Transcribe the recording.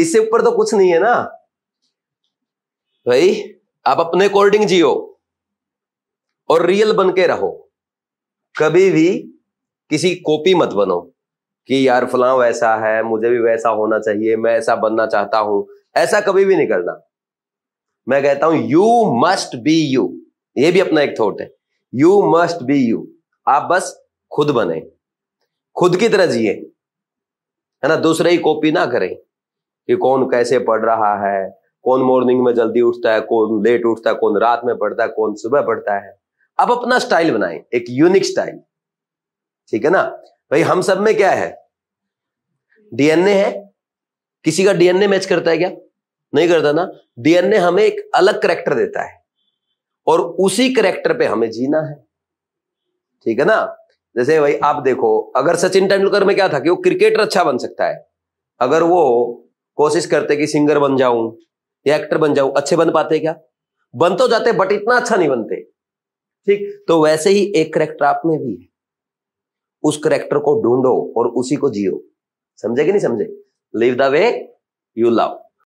इससे ऊपर तो कुछ नहीं है ना भाई आप अपने अकॉर्डिंग जियो और रियल बन के रहो कभी भी किसी कॉपी मत बनो कि यार फलां वैसा है मुझे भी वैसा होना चाहिए मैं ऐसा बनना चाहता हूं ऐसा कभी भी नहीं करना मैं कहता हूं यू मस्ट बी यू ये भी अपना एक थॉट है यू मस्ट बी यू आप बस खुद बने खुद की तरह जिए है ना दूसरे ही कॉपी ना करें कि कौन कैसे पढ़ रहा है कौन मॉर्निंग में जल्दी उठता है कौन लेट उठता है कौन रात में पढ़ता है कौन सुबह पढ़ता है अब अपना स्टाइल बनाए एक यूनिक स्टाइल ठीक है ना भाई हम सब में क्या है डीएनए है किसी का डीएनए मैच करता है क्या नहीं करता ना डीएनए हमें एक अलग करेक्टर देता है और उसी करेक्टर पे हमें जीना है ठीक है ना जैसे भाई आप देखो अगर सचिन तेंदुलकर में क्या था कि वो क्रिकेटर अच्छा बन सकता है अगर वो कोशिश करते कि सिंगर बन जाऊं या एक्टर बन जाऊं अच्छे बन पाते क्या बन तो जाते बट इतना अच्छा नहीं बनते ठीक तो वैसे ही एक करेक्टर आप में भी है उस करेक्टर को ढूंढो और उसी को जियो समझे कि नहीं समझे live the way you love